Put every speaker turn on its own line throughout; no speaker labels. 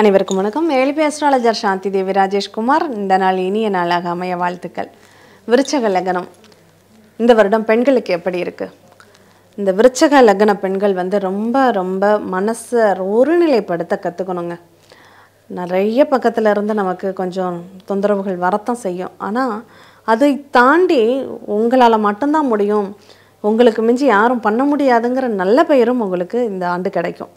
அனைவருக்கும் வணக்கம் எழுப்பி அஸ்ட்ராலஜர் சாந்தி தேவி ராஜேஷ்குமார் இந்த நாள் இனிய நாளாக அமைய வாழ்த்துக்கள் விருச்சக லக்னம் இந்த வருடம் பெண்களுக்கு எப்படி இருக்குது இந்த விருச்சக லக்ன பெண்கள் வந்து ரொம்ப ரொம்ப மனசை ஒருநிலைப்படுத்த கற்றுக்கணுங்க நிறைய பக்கத்தில் இருந்து நமக்கு கொஞ்சம் தொந்தரவுகள் வரத்தான் செய்யும் ஆனால் அதை தாண்டி உங்களால் மட்டும்தான் முடியும் உங்களுக்கு மிஞ்சி யாரும் பண்ண முடியாதுங்கிற நல்ல பெயரும் உங்களுக்கு இந்த ஆண்டு கிடைக்கும்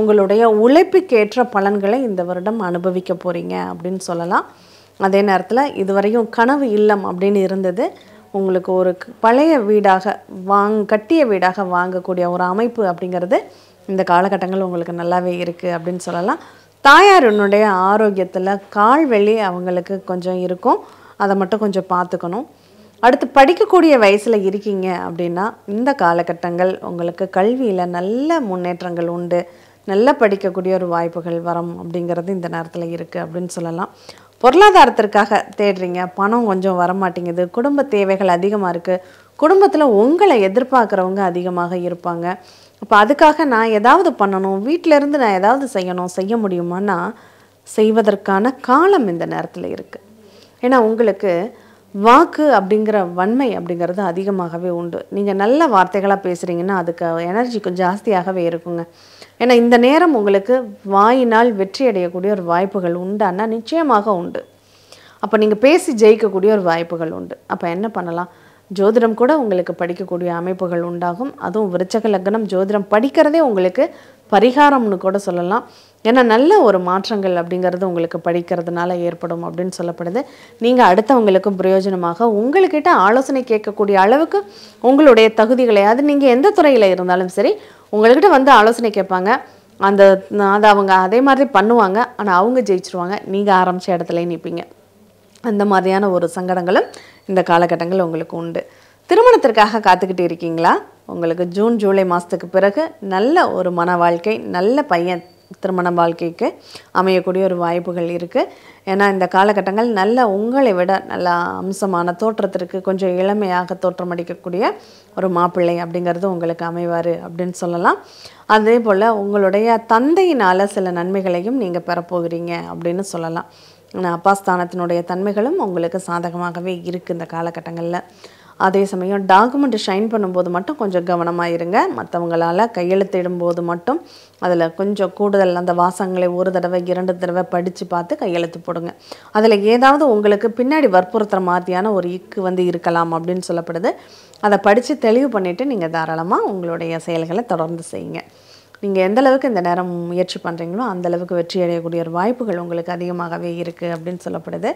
உங்களுடைய உழைப்புக்கேற்ற பலன்களை இந்த வருடம் அனுபவிக்க போகிறீங்க அப்படின்னு சொல்லலாம் அதே நேரத்தில் இதுவரையும் கனவு இல்லம் அப்படின்னு இருந்தது உங்களுக்கு ஒரு பழைய வீடாக வாங் கட்டிய வீடாக வாங்கக்கூடிய ஒரு அமைப்பு அப்படிங்கிறது இந்த காலகட்டங்கள் உங்களுக்கு நல்லாவே இருக்குது அப்படின்னு சொல்லலாம் தாயாரினுடைய ஆரோக்கியத்தில் கால்வெளி அவங்களுக்கு கொஞ்சம் இருக்கும் அதை மட்டும் கொஞ்சம் பார்த்துக்கணும் அடுத்து படிக்கக்கூடிய வயசில் இருக்கீங்க அப்படின்னா இந்த காலகட்டங்கள் உங்களுக்கு கல்வியில் நல்ல முன்னேற்றங்கள் உண்டு நல்ல படிக்கக்கூடிய ஒரு வாய்ப்புகள் வரும் அப்படிங்கிறது இந்த நேரத்தில் இருக்குது அப்படின்னு சொல்லலாம் பொருளாதாரத்திற்காக தேடுறீங்க பணம் கொஞ்சம் வரமாட்டேங்குது குடும்ப தேவைகள் அதிகமாக இருக்குது குடும்பத்தில் உங்களை எதிர்பார்க்குறவங்க அதிகமாக இருப்பாங்க அப்போ அதுக்காக நான் ஏதாவது பண்ணணும் வீட்டிலேருந்து நான் ஏதாவது செய்யணும் செய்ய முடியுமான்னா செய்வதற்கான காலம் இந்த நேரத்தில் இருக்குது ஏன்னா உங்களுக்கு வாக்கு அப்படிங்கிற வன்மை அப்படிங்கிறது அதிகமாகவே உண்டு நீங்கள் நல்ல வார்த்தைகளாக பேசுகிறீங்கன்னா அதுக்கு எனர்ஜி கொஞ்சம் ஜாஸ்தியாகவே இருக்குங்க ஏன்னா இந்த நேரம் உங்களுக்கு வாயினால் வெற்றி அடையக்கூடிய ஒரு வாய்ப்புகள் உண்டானா நிச்சயமாக உண்டு அப்போ நீங்கள் பேசி ஜெயிக்கக்கூடிய ஒரு வாய்ப்புகள் உண்டு அப்போ என்ன பண்ணலாம் ஜோதிடம் கூட உங்களுக்கு படிக்கக்கூடிய அமைப்புகள் உண்டாகும் அதுவும் விருச்சக லக்னம் ஜோதிடம் படிக்கிறதே உங்களுக்கு பரிகாரம்னு கூட சொல்லலாம் ஏன்னா நல்ல ஒரு மாற்றங்கள் அப்படிங்கிறது உங்களுக்கு படிக்கிறதுனால ஏற்படும் அப்படின்னு சொல்லப்படுது நீங்கள் அடுத்தவங்களுக்கும் பிரயோஜனமாக உங்கள்கிட்ட ஆலோசனை கேட்கக்கூடிய அளவுக்கு உங்களுடைய தகுதிகளை அது நீங்கள் எந்த துறையில் இருந்தாலும் சரி உங்கள்கிட்ட வந்து ஆலோசனை கேட்பாங்க அந்த அதை அவங்க அதே மாதிரி பண்ணுவாங்க ஆனால் அவங்க ஜெயிச்சிருவாங்க நீங்கள் ஆரம்பித்த இடத்துல நிற்பீங்க அந்த மாதிரியான ஒரு சங்கடங்களும் இந்த காலகட்டங்கள் உங்களுக்கு உண்டு திருமணத்திற்காக காத்துக்கிட்டு இருக்கீங்களா உங்களுக்கு ஜூன் ஜூலை மாதத்துக்கு பிறகு நல்ல ஒரு மன வாழ்க்கை நல்ல பையன் திருமண வாழ்க்கைக்கு அமையக்கூடிய ஒரு வாய்ப்புகள் இருக்குது ஏன்னா இந்த காலகட்டங்கள் நல்ல உங்களை விட நல்ல அம்சமான தோற்றத்திற்கு கொஞ்சம் இளமையாக தோற்றமடிக்கக்கூடிய ஒரு மாப்பிள்ளை அப்படிங்கிறது உங்களுக்கு அமைவார் அப்படின்னு சொல்லலாம் அதே போல் உங்களுடைய தந்தையினால் சில நன்மைகளையும் நீங்கள் பெறப்போகிறீங்க அப்படின்னு சொல்லலாம் அப்பாஸ்தானத்தினுடைய தன்மைகளும் உங்களுக்கு சாதகமாகவே இருக்குது இந்த காலகட்டங்களில் அதே சமயம் டாக்குமெண்ட் ஷைன் பண்ணும்போது மட்டும் கொஞ்சம் கவனமாக இருங்க மற்றவங்களால் கையெழுத்திடும்போது மட்டும் அதில் கொஞ்சம் கூடுதல் அந்த வாசங்களை ஒரு தடவை இரண்டு தடவை படித்து பார்த்து கையெழுத்து போடுங்க அதில் ஏதாவது உங்களுக்கு பின்னாடி வற்புறுத்துகிற மாதிரியான ஒரு இக்கு வந்து இருக்கலாம் அப்படின்னு சொல்லப்படுது அதை படித்து தெளிவு பண்ணிவிட்டு நீங்கள் தாராளமாக உங்களுடைய செயல்களை தொடர்ந்து செய்யுங்க நீங்கள் எந்த அளவுக்கு இந்த நேரம் முயற்சி பண்ணுறீங்களோ அந்தளவுக்கு வெற்றி அடையக்கூடிய ஒரு வாய்ப்புகள் உங்களுக்கு அதிகமாகவே இருக்குது அப்படின்னு சொல்லப்படுது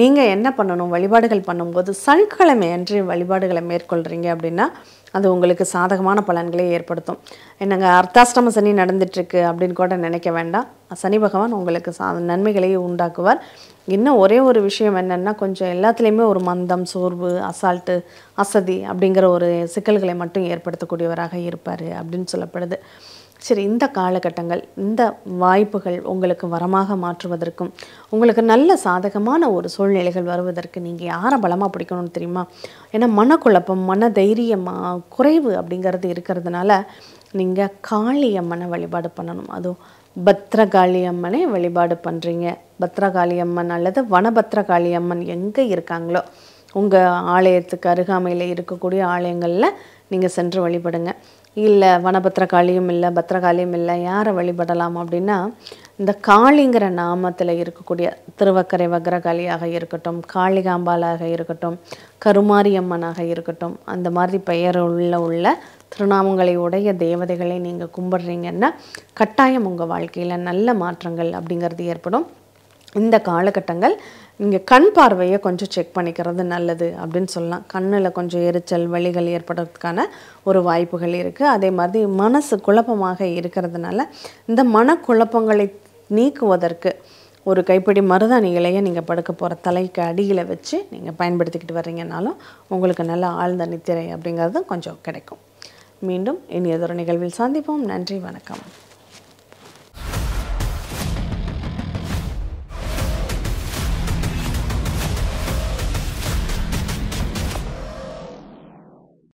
நீங்கள் என்ன பண்ணணும் வழிபாடுகள் பண்ணும்போது சனிக்கிழமை அன்று வழிபாடுகளை மேற்கொள்கிறீங்க அப்படின்னா அது உங்களுக்கு சாதகமான பலன்களை ஏற்படுத்தும் என்னங்க அர்த்தாஷ்டம சனி நடந்துட்டுருக்கு அப்படின்னு கூட நினைக்க வேண்டாம் சனி பகவான் உங்களுக்கு சா நன்மைகளை உண்டாக்குவார் இன்னும் ஒரே ஒரு விஷயம் என்னென்னா கொஞ்சம் எல்லாத்துலேயுமே ஒரு மந்தம் சோர்வு அசால்ட்டு அசதி அப்படிங்கிற ஒரு சிக்கல்களை மட்டும் ஏற்படுத்தக்கூடியவராக இருப்பார் அப்படின்னு சொல்லப்படுது சரி இந்த காலகட்டங்கள் இந்த வாய்ப்புகள் உங்களுக்கு வரமாக மாற்றுவதற்கும் உங்களுக்கு நல்ல சாதகமான ஒரு சூழ்நிலைகள் வருவதற்கு நீங்கள் யாரை பலமாக பிடிக்கணும்னு தெரியுமா ஏன்னா மனக்குழப்பம் மன தைரியம் குறைவு அப்படிங்கிறது இருக்கிறதுனால நீங்கள் காளியம்மனை வழிபாடு பண்ணணும் அதுவும் பத்ரகாளியம்மனை வழிபாடு பண்ணுறீங்க பத்ரகாளியம்மன் அல்லது வனபத்ரகாளியம்மன் எங்கே இருக்காங்களோ உங்கள் ஆலயத்துக்கு அருகாமையில் இருக்கக்கூடிய ஆலயங்களில் நீங்கள் சென்று வழிபடுங்க இல்லை வனபத்திரகாளியும் இல்லை பத்திரகாளியும் இல்லை யாரை வழிபடலாம் அப்படின்னா இந்த காளிங்கிற நாமத்தில் இருக்கக்கூடிய திருவக்கரை வக்ரகாளியாக இருக்கட்டும் காளிகாம்பாலாக இருக்கட்டும் கருமாரியம்மனாக இருக்கட்டும் அந்த மாதிரி பெயர் உள்ள உள்ள திருநாமங்களை உடைய தேவதைகளை நீங்கள் கும்பிட்றீங்கன்னா கட்டாயம் உங்கள் வாழ்க்கையில் நல்ல மாற்றங்கள் அப்படிங்கிறது ஏற்படும் இந்த காலகட்டங்கள் நீங்கள் கண் பார்வையை கொஞ்சம் செக் பண்ணிக்கிறது நல்லது அப்படின்னு சொல்லலாம் கண்ணில் கொஞ்சம் எரிச்சல் வழிகள் ஏற்படுறதுக்கான ஒரு வாய்ப்புகள் இருக்குது அதே மாதிரி மனசு குழப்பமாக இருக்கிறதுனால இந்த மனக்குழப்பங்களை நீக்குவதற்கு ஒரு கைப்பிடி மருதாணி இலையை நீங்கள் படுக்க போகிற தலைக்கு அடியில் வச்சு நீங்கள் பயன்படுத்திக்கிட்டு வர்றீங்கனாலும் உங்களுக்கு நல்ல ஆழ்ந்த நித்திரை அப்படிங்கிறது கொஞ்சம் கிடைக்கும் மீண்டும் இனி இனியதொரு நிகழ்வில் சந்திப்போம் நன்றி வணக்கம்